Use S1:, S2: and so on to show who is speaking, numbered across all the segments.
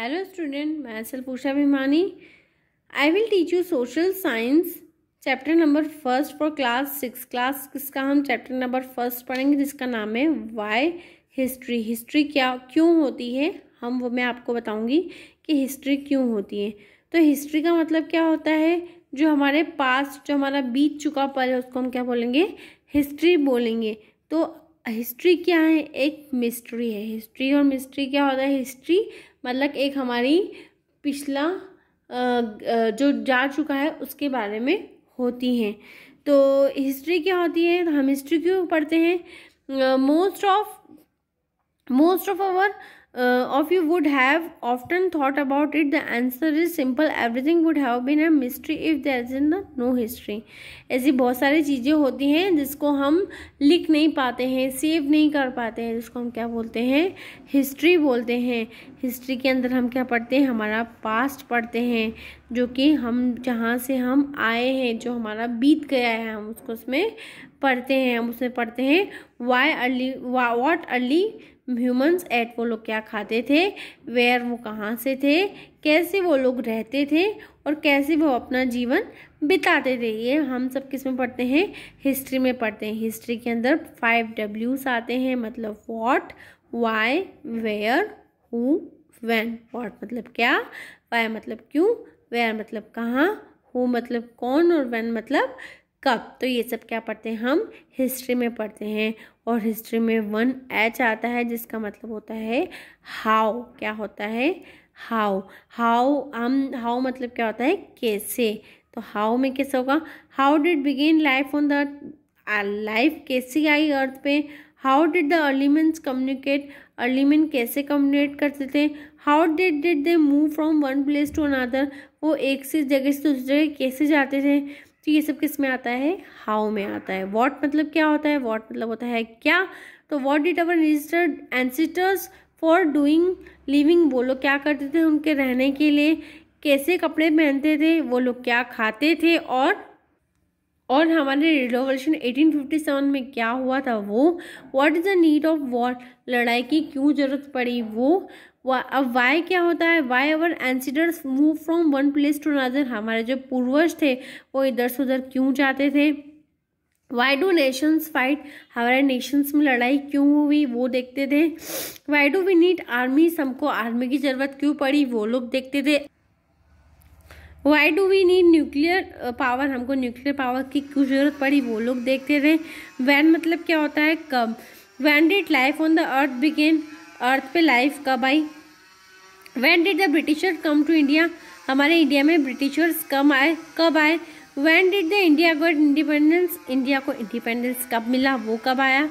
S1: Hello student मैं Salpusha Bhimani I will teach you social science chapter number first for class six class किसका हम chapter number first पढ़ेंगे जिसका नाम है वाई हिस्ट्री हिस्ट्री क्या क्यों होती है हम वो मैं आपको बताऊंगी कि हिस्ट्री क्यों होती है तो हिस्ट्री का मतलब क्या होता है जो हमारे पास जो हमारा बीत चुका पल है उसको हम क्या बोलेंगे हिस्ट्री बोलेंगे तो हिस्ट्री क्या है एक मिस्ट्री है हिस्ट्री और मिस्ट्री क्या होता है हिस्ट्री मतलब एक हमारी पिछला जो जा चुका है उसके बारे में होती हैं तो हिस्ट्री क्या होती है हम हिस्ट्री क्यों पढ़ते हैं most of most of our Uh, of you would have often thought about it the answer is simple everything would have been a mystery if there is in the no history ऐसी बहुत सारी चीज़ें होती हैं जिसको हम लिख नहीं पाते हैं सेव नहीं कर पाते हैं जिसको हम क्या बोलते हैं हिस्ट्री बोलते हैं हिस्ट्री के अंदर हम क्या पढ़ते हैं हमारा पास्ट पढ़ते हैं जो कि हम जहाँ से हम आए हैं जो हमारा बीत गया है हम उसको उसमें पढ़ते हैं हम उसमें पढ़ते हैं why early what early humans ate वो लोग क्या खाते थे वेयर वो कहाँ से थे कैसे वो लोग रहते थे और कैसे वो अपना जीवन बिताते थे ये हम सब किस में पढ़ते हैं हिस्ट्री में पढ़ते हैं हिस्ट्री के अंदर फाइव डब्ल्यूस आते हैं मतलब what Y where who van what मतलब क्या वाई मतलब क्यों वेयर मतलब कहाँ हु मतलब कौन और वैन मतलब कब तो ये सब क्या पढ़ते हैं हम हिस्ट्री में पढ़ते हैं और हिस्ट्री में वन एच आता है जिसका मतलब होता है हाउ क्या होता है हाउ हाउ हम हाउ मतलब क्या होता है कैसे तो हाउ में कैसे होगा how did begin life on the life कैसी आई अर्थ पे how did the early men communicate early man कैसे कम्युनिकेट करते थे how did did they move from one place to another वो एक से जगह से दूसरी जगह कैसे जाते थे तो ये सब किस में आता है हाउ में आता है वॉट मतलब क्या होता है वॉट मतलब होता है क्या तो what did our registered ancestors for doing living वो लोग क्या करते थे उनके रहने के लिए कैसे कपड़े पहनते थे वो लोग क्या खाते थे और और हमारे फिफ्टी 1857 में क्या हुआ था वो what is the need of war लड़ाई की क्यों ज़रूरत पड़ी वो अब वाई क्या होता है why our ancestors move from one place to another हमारे जो पूर्वज थे वो इधर से उधर क्यों जाते थे वाई डू नेशंस फाइट हमारे नेशंस में लड़ाई क्यों हुई वो देखते थे why do we need army हमको आर्मी की ज़रूरत क्यों पड़ी वो लोग देखते थे why do we need nuclear power हमको न्यूक्लियर पावर की क्यों जरूरत पड़ी वो लोग देखते रहे वैन मतलब क्या होता है कब when did life on the earth began earth पे लाइफ कब आई when did the Britisher come to India हमारे इंडिया में ब्रिटिशर्स कम आए कब आए when did the India got independence India को इंडिपेंडेंस कब मिला वो कब आया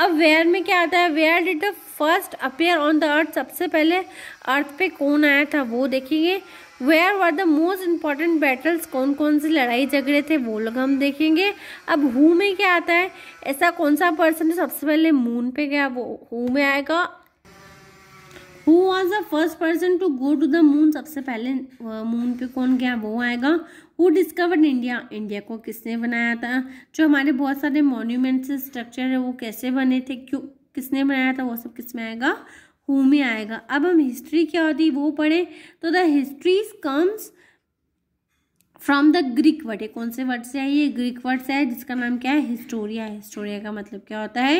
S1: अब वेयर में क्या आता है where did the first appear on the earth सबसे पहले अर्थ पे कौन आया था वो देखेंगे where were the most important battles कौन कौन से लड़ाई झगड़े थे वो लोग हम देखेंगे अब हु में क्या आता है ऐसा कौन सा पर्सन जो सबसे पहले मून पे गया वो हु में आएगा who was the first person to go to the moon सबसे पहले मून पे कौन गया वो आएगा हु डिस्कवर्ड इंडिया इंडिया को किसने बनाया था जो हमारे बहुत सारे मोन्यूमेंट्स स्ट्रक्चर है वो कैसे बने थे क्यों किसने बनाया था वो सब किस में आएगा हु में आएगा अब हम हिस्ट्री क्या होती है वो पढ़ें तो the histories comes from the Greek word ये कौन से वर्ड से है ये ग्रीक वर्ड से है जिसका नाम क्या है हिस्टोरिया हिस्टोरिया का मतलब क्या होता है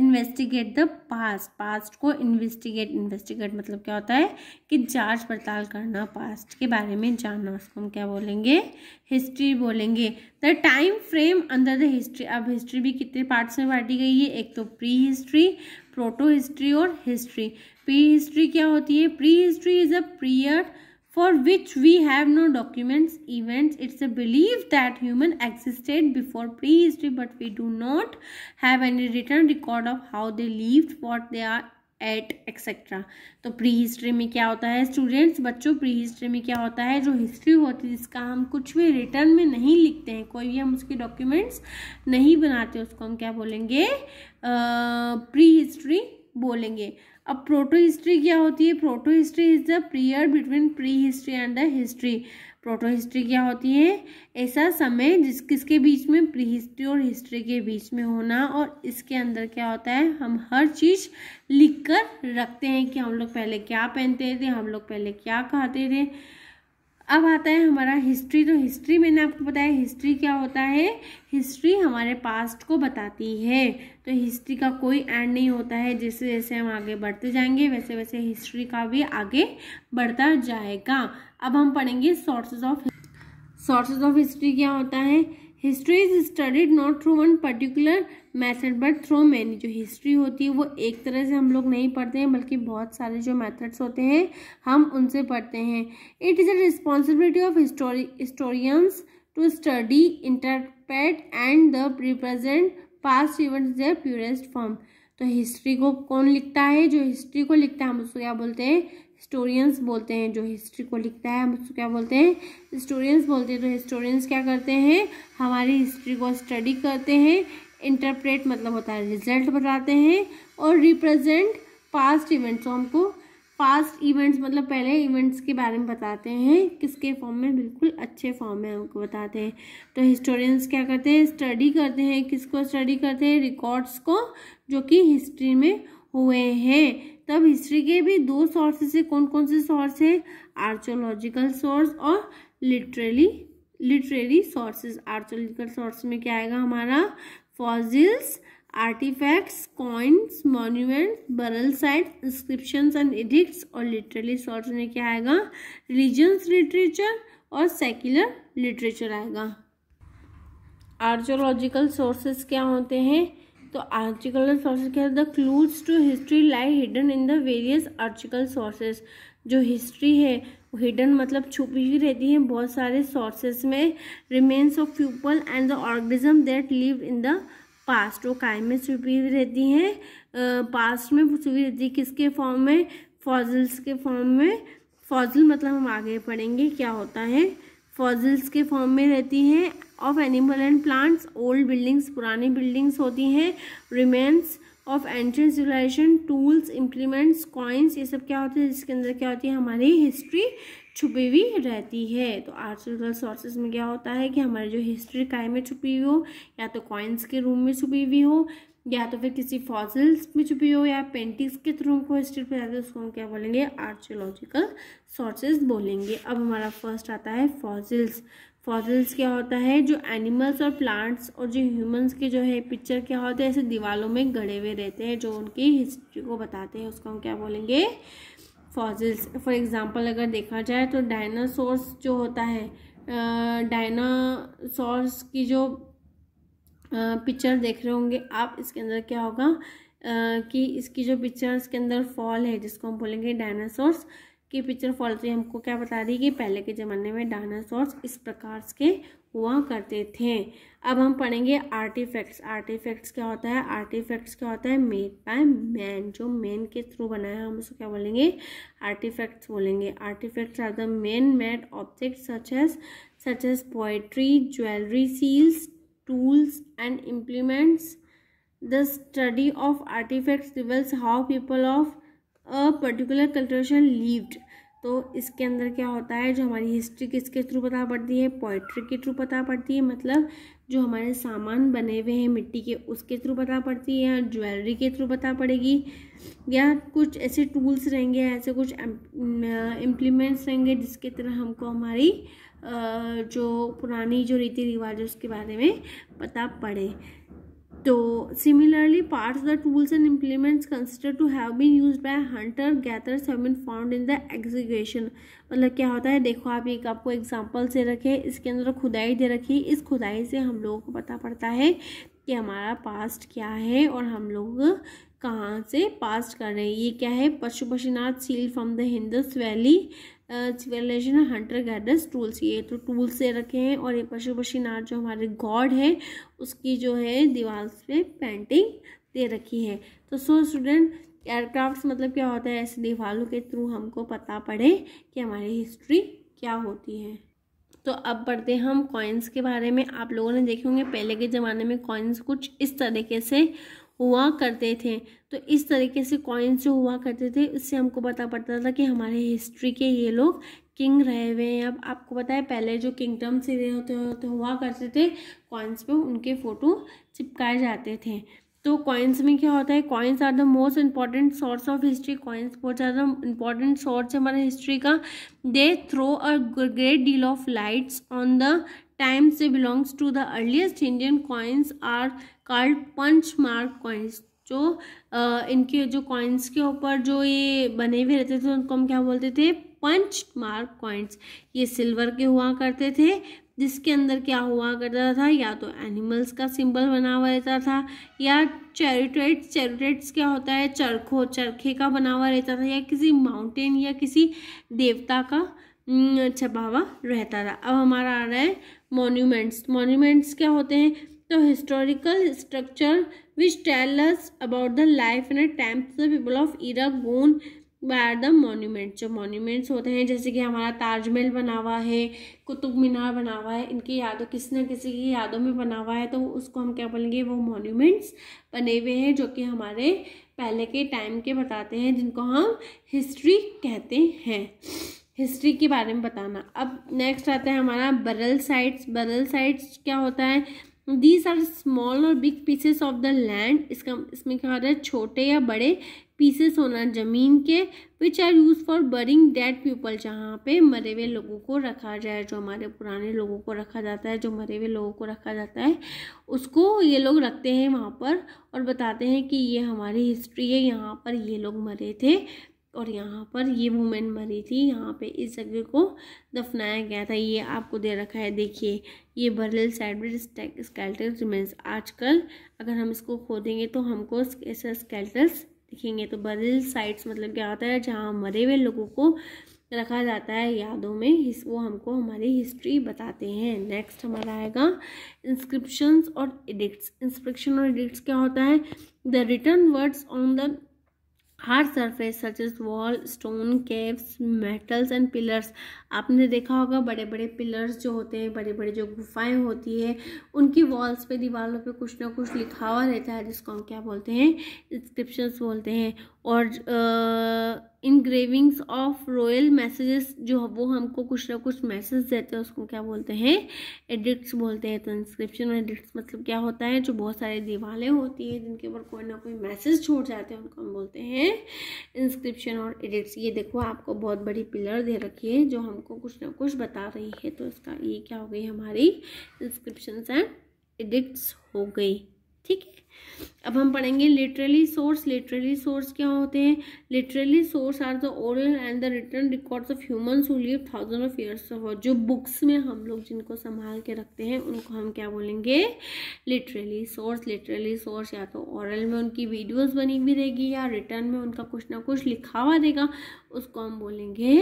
S1: इन्वेस्टिगेट द पास्ट पास्ट को इन्वेस्टिगेट इन्वेस्टिगेट मतलब क्या होता है कि जांच पड़ताल करना पास्ट के बारे में जानना उसको हम क्या बोलेंगे हिस्ट्री बोलेंगे the time frame under the history अब हिस्ट्री भी कितने पार्ट्स में बांटी गई है एक तो प्री हिस्ट्री प्रोटो हिस्ट्री और हिस्ट्री प्री हिस्ट्री क्या होती है prehistory is a period for which we have no documents, events. It's a belief that human existed before prehistory, but we do not have any written record of how they lived, what they are et cetera तो prehistory में क्या होता है students बच्चों pre prehistory में क्या होता है जो हिस्ट्री होती है जिसका हम कुछ भी रिटर्न में नहीं लिखते हैं कोई भी हम उसके डॉक्यूमेंट्स नहीं बनाते उसको हम क्या बोलेंगे प्री हिस्ट्री बोलेंगे अब प्रोटो हिस्ट्री क्या होती है protohistory is the period between prehistory and the history protohistory क्या होती है ऐसा समय जिस किसके बीच में प्री हिस्ट्री और हिस्ट्री के बीच में होना और इसके अंदर क्या होता है हम हर चीज़ लिख कर रखते हैं कि हम लोग पहले क्या पहनते थे हम लोग पहले क्या खाते थे अब आता है हमारा हिस्ट्री तो हिस्ट्री मैंने आपको बताया हिस्ट्री क्या होता है हिस्ट्री हमारे पास्ट को बताती है तो हिस्ट्री का कोई एंड नहीं होता है जैसे जैसे हम आगे बढ़ते जाएंगे वैसे वैसे हिस्ट्री का भी आगे बढ़ता जाएगा अब हम पढ़ेंगे sources of sources of history क्या होता है history is studied not through one particular method but through many जो हिस्ट्री होती है वो एक तरह से हम लोग नहीं पढ़ते हैं बल्कि बहुत सारे जो मैथड्स होते हैं हम उनसे पढ़ते हैं it is a responsibility of history historians to study interpret and the represent past events the purest form तो हिस्ट्री को कौन लिखता है जो हिस्ट्री को लिखता है हम उसको क्या बोलते हैं हिस्टोरियंस बोलते हैं जो हिस्ट्री को लिखता है हम उसको क्या बोलते हैं हिस्टोरियंस बोलते हैं तो हिस्टोरियंस क्या करते हैं हमारी हिस्ट्री को स्टडी करते हैं इंटरप्रेट मतलब होता है रिजल्ट बताते हैं और रिप्रेजेंट पास्ट इवेंट्स तो हमको पास्ट इवेंट्स मतलब पहले इवेंट्स के बारे में बताते हैं किसके फॉर्म में बिल्कुल अच्छे फॉर्म में हमको बताते हैं तो हिस्टोरियंस क्या करते हैं स्टडी करते हैं किसको स्टडी करते हैं रिकॉर्ड्स को जो कि हिस्ट्री में हुए हैं तब हिस्ट्री के भी दो सोर्सेस से कौन कौन से सोर्स है आर्चोलॉजिकल सोर्स और literally literary sources archaeological source में क्या आएगा हमारा fossils, artifacts, coins, monuments, burial sites, inscriptions and edicts और literally short में क्या आएगा religions literature और secular literature आएगा आर्चोलॉजिकल सोर्सेज क्या होते हैं तो आर्चिकल सोर्सेज क्या the clues to history lie hidden in the various archaeological sources जो हिस्ट्री है वो हिडन मतलब छुपी हुई रहती है बहुत सारे सोर्सेस में remains of people and the organism that live in the past वो कायम में छुपी हुई रहती हैं पास्ट में छुपी रहती है किसके फॉर्म में फॉजल्स के फॉर्म में फॉजल मतलब हम आगे पढ़ेंगे क्या होता है फॉजल्स के फॉर्म में रहती हैं of animal and plants old buildings पुरानी बिल्डिंग्स होती हैं रिमेन्स ऑफ एंट्रेंस सिविलाइजेशन टूल्स इम्प्लीमेंट्स कॉइन्स ये सब क्या होते हैं जिसके अंदर क्या होती है हमारी हिस्ट्री छुपी हुई रहती है तो आर्टिकल सोर्सेज में क्या होता है कि हमारी जो हिस्ट्री काय में छुपी हुई हो या तो कॉइन्स के रूम में छुपी हुई हो या तो फिर किसी फॉसिल्स में छुपी हो या पेंटिंग्स के थ्रू को हिस्ट्री बताते हैं उसको हम क्या बोलेंगे आर्चियोलॉजिकल सोर्सेज बोलेंगे अब हमारा फर्स्ट आता है फॉसिल्स फॉसिल्स क्या होता है जो एनिमल्स और प्लांट्स और जो ह्यूमंस के जो है पिक्चर क्या होते हैं ऐसे दीवारों में गड़े हुए रहते हैं जो उनकी हिस्ट्री को बताते हैं उसको हम क्या बोलेंगे फॉसिल्स फॉर एग्ज़ाम्पल अगर देखा जाए तो डायनासोर्स जो होता है डायनासोर्स की जो पिक्चर देख रहे होंगे आप इसके अंदर क्या होगा कि इसकी जो पिक्चर्स के अंदर फॉल है जिसको हम बोलेंगे डायनासोर्स की पिक्चर फॉल्सी हमको क्या बता रही कि पहले के ज़माने में डायनासोर्स इस प्रकार के हुआ करते थे अब हम पढ़ेंगे आर्टिफैक्ट्स आर्टिफैक्ट्स क्या होता है आर्टिफैक्ट्स क्या होता है मेड बाय मैन जो मैन के थ्रू बनाया हम उसको क्या बोलेंगे आर्टिफैक्ट्स बोलेंगे artefacts are the men made object such as such as pottery jewellery seals tools and implements the study of artefacts reveals how people of a particular cultivation lived तो इसके अंदर क्या होता है जो हमारी हिस्ट्री किसके थ्रू पता पड़ती है पोइट्री के थ्रू पता पड़ती है मतलब जो हमारे सामान बने हुए हैं मिट्टी के उसके थ्रू पता पड़ती है या ज्वेलरी के थ्रू पता पड़ेगी या कुछ ऐसे टूल्स रहेंगे ऐसे कुछ इम्प्लीमेंट्स रहेंगे जिसके तरह हमको हमारी जो पुरानी जो रीति रिवाज है उसके बारे में पता पड़े तो similarly parts the tools and implements consider to have been use by hunter gatherers have been found in the execution मतलब क्या होता है देखो आप एक आपको एग्जांपल से रखें इसके अंदर खुदाई दे रखी इस खुदाई से हम लोगों को पता पड़ता है कि हमारा पास्ट क्या है और हम लोग कहाँ से पास्ट कर रहे हैं ये क्या है पशु Pashunath seal from the Indus valley civilisation hunter gatherers tools ये तो टूल्स से रखे हैं और ये पशु पशीनाथ जो हमारे गॉड है उसकी जो है दीवार पे पेंटिंग दे रखी है तो सो स्टूडेंट एयरक्राफ्ट मतलब क्या होता है ऐसे दीवारों के थ्रू हमको पता पड़े कि हमारी हिस्ट्री क्या होती है तो अब पढ़ते हैं हम कॉइन्स के बारे में आप लोगों ने देखे होंगे पहले के ज़माने में कॉइन्स कुछ इस तरीके से हुआ करते थे तो इस तरीके से कॉइन्स जो हुआ करते थे उससे हमको पता पड़ता था कि हमारे हिस्ट्री के ये लोग किंग रहे हुए हैं अब आपको पता है पहले जो किंगडम से होते होते हुआ करते थे कॉइन्स पे उनके फ़ोटो चिपकाए जाते थे तो कॉइन्स में क्या होता है coins are the most important source of history coins बहुत ज़्यादा इंपॉर्टेंट सोर्स है हमारे हिस्ट्री का they throw a great deal of lights on the times से belongs to the earliest Indian coins are card punch mark coins जो आ, इनके जो कॉइन्स के ऊपर जो ये बने हुए रहते थे उनको हम क्या बोलते थे पंच मार्क कॉइन्स ये सिल्वर के हुआ करते थे जिसके अंदर क्या हुआ करता था या तो एनिमल्स का सिंबल बना हुआ रहता था या चैरिटेट चैरिटेट्स क्या होता है चरखों चरखे का बना हुआ रहता था या किसी माउंटेन या किसी देवता का छपा हुआ रहता था अब हमारा आ रहा है मोन्यूमेंट्स मोन्यूमेंट्स क्या होते हैं तो historical structure which tells about the life and and attempts of people gone Iraq born बार द मोन्यूमेंट जो मोन्यूमेंट्स होते हैं जैसे कि हमारा ताजमहल बना हुआ है कुतुब मीनार बना हुआ है इनकी यादों किसी ना किसी की यादों में बना हुआ है तो उसको हम क्या बोलेंगे वो मोन्यूमेंट्स बने हुए हैं जो कि हमारे पहले के टाइम के बताते हैं जिनको हम हिस्ट्री कहते हैं हिस्ट्री के बारे में बताना अब नेक्स्ट आता है हमारा बरल साइट्स बरल साइट्स क्या होता है दीज आर स्मॉल और big pieces of the land इसका इसमें कहा रहा है छोटे या बड़े पीसेस होना ज़मीन के which are use for burying dead people जहाँ पे मरे हुए लोगों को रखा जाए जो हमारे पुराने लोगों को रखा जाता है जो मरे हुए लोगों को रखा जाता है उसको ये लोग रखते हैं वहाँ पर और बताते हैं कि ये हमारी हिस्ट्री है यहाँ पर ये लोग मरे थे और यहाँ पर ये वुमेन मरी थी यहाँ पे इस जगह को दफनाया गया था ये आपको दे रखा है देखिए ये बरल साइड स्केल्टल रिमेंस आजकल अगर हम इसको खोदेंगे तो हमको ऐसा स्केल्टल्स दिखेंगे तो बर्ल साइड्स मतलब क्या होता है जहाँ मरे हुए लोगों को रखा जाता है यादों में वो हमको हमारी हिस्ट्री बताते हैं नेक्स्ट हमारा आएगा इंस्क्रिप्शंस और एडिक्ट्स इंस्क्रिप्शन और एडिक्ट्स क्या होता है the written words on the hard surface such as wall stone caves metals and pillars आपने देखा होगा बड़े बड़े पिलर्स जो होते हैं बड़े बड़े जो गुफाएं होती है उनकी वॉल्स पे दीवारों पे कुछ ना कुछ लिखा हुआ रहता है जिसको हम क्या बोलते हैं इंस्क्रिप्शंस बोलते हैं और इनग्रेविंग्स ऑफ रॉयल मैसेजेस जो वो हमको कुछ ना कुछ मैसेज देते हैं उसको क्या बोलते हैं एडिक्ट्स बोलते हैं ट्रांसक्रिप्शन एडिक्ट्स मतलब क्या होता है जो बहुत सारे दीवारें होती हैं जिनके ऊपर कोई ना कोई मैसेज छोड़ जाते हैं उनको हम बोलते हैं इंस्क्रिप्शन और एडिक्ट्स ये देखो आपको बहुत बड़ी पिलर दे रखी है जो हमको कुछ ना कुछ बता रही है तो इसका ये क्या हो गई हमारी इंस्क्रिप्शन एंड एडिक्ट हो गई ठीक है अब हम पढ़ेंगे लिटरली सोर्स लिटरली सोर्स क्या होते हैं literally source are the oral and the written records of humans who live thousand of years जो बुक्स में हम लोग जिनको संभाल के रखते हैं उनको हम क्या बोलेंगे लिटरली सोर्स लिटरली सोर्स या तो ओरल में उनकी वीडियोस बनी हुई रहेगी या रिटर्न में उनका कुछ ना कुछ लिखा हुआ देगा उसको हम बोलेंगे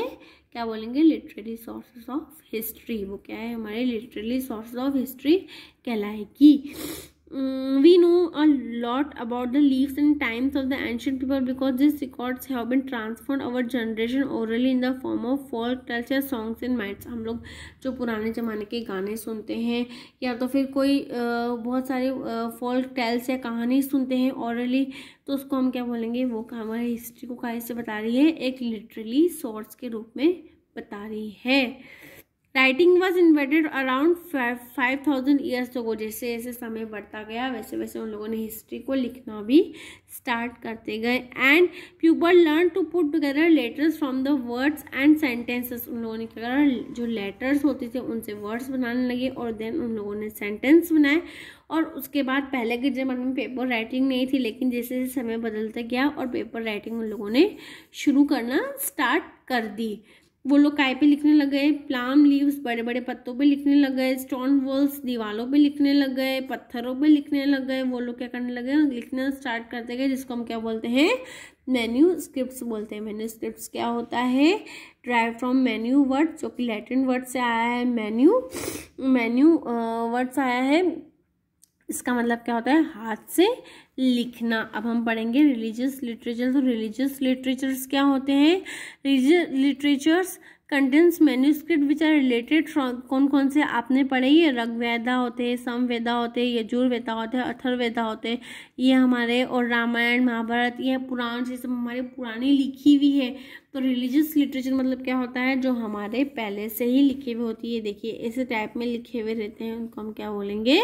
S1: क्या बोलेंगे लिटरेरी सोर्सेज ऑफ हिस्ट्री वो क्या है हमारे लिटरेली सोर्सेज ऑफ हिस्ट्री कहलाएगी lot about the leaves and times of the ancient people because these records have been transferred over generation orally in the form of folk culture songs and myths हम लोग जो पुराने ज़माने के गाने सुनते हैं या तो फिर कोई बहुत सारे folk tales या कहानी सुनते हैं orally तो उसको हम क्या बोलेंगे वो हमारे हिस्ट्री को कहा से बता रही है एक literally source के रूप में बता रही है writing was invented around five thousand years तो जैसे जैसे समय बढ़ता गया वैसे वैसे उन लोगों ने हिस्ट्री को लिखना भी स्टार्ट करते गए and people learn to put together letters from the words and sentences उन लोगों ने क्या जो लेटर्स होते थे उनसे वर्ड्स बनाने लगे और देन उन लोगों ने सेंटेंस बनाए और उसके बाद पहले के ज़माने में पेपर राइटिंग नहीं थी लेकिन जैसे जैसे समय बदलता गया और पेपर राइटिंग उन लोगों ने शुरू करना स्टार्ट कर दी वो लोग काय पे लिखने लग गए प्लाम लीव्स बड़े बड़े पत्तों पे लिखने लग गए स्टोन वॉल्स दीवारों पे लिखने लग गए पत्थरों पे लिखने लग गए वो लोग क्या करने लगे लिखना स्टार्ट करते गए जिसको हम क्या बोलते हैं मेन्यू स्क्रिप्ट बोलते हैं मेन्यू स्क्रिप्ट क्या होता है ड्राइव फ्रॉम मेन्यू वर्ड जो कि लैटिन वर्ड से आया है मेन्यू मेन्यू वर्ड्स आया है इसका मतलब क्या होता है हाथ से लिखना अब हम पढ़ेंगे रिलीजियस लिटरेचर तो रिलीजियस लिटरेचर्स क्या होते हैं religious literatures contains manuscript which are related कौन कौन से आपने पढ़े ये ऋग्वेदा होते हैं समवेदा होते हैं यजुर्वेदा होते हैं अथर्वेदा होते हैं ये हमारे और रामायण महाभारत ये पुराण ये सब हमारे पुरानी लिखी हुई है तो रिलीजियस लिटरेचर मतलब क्या होता है जो हमारे पहले से ही लिखे हुए होती है देखिए ऐसे टाइप में लिखे हुए रहते हैं उनको हम क्या बोलेंगे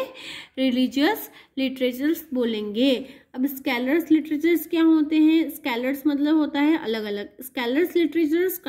S1: रिलीजियस लिटरेचर्स बोलेंगे अब स्कैलर्स लिटरेचर्स क्या होते हैं स्कैलर्स मतलब होता है अलग अलग स्कैलर्स लिटरेचर्स